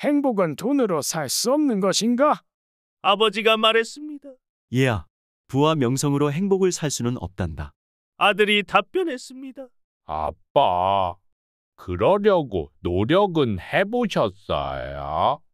행복은 돈으로 살 수 없는 것인가? 아버지가 말했습니다. 얘야, 부와 명성으로 행복을 살 수는 없단다. 아들이 답변했습니다. 아빠, 그러려고 노력은 해보셨어요?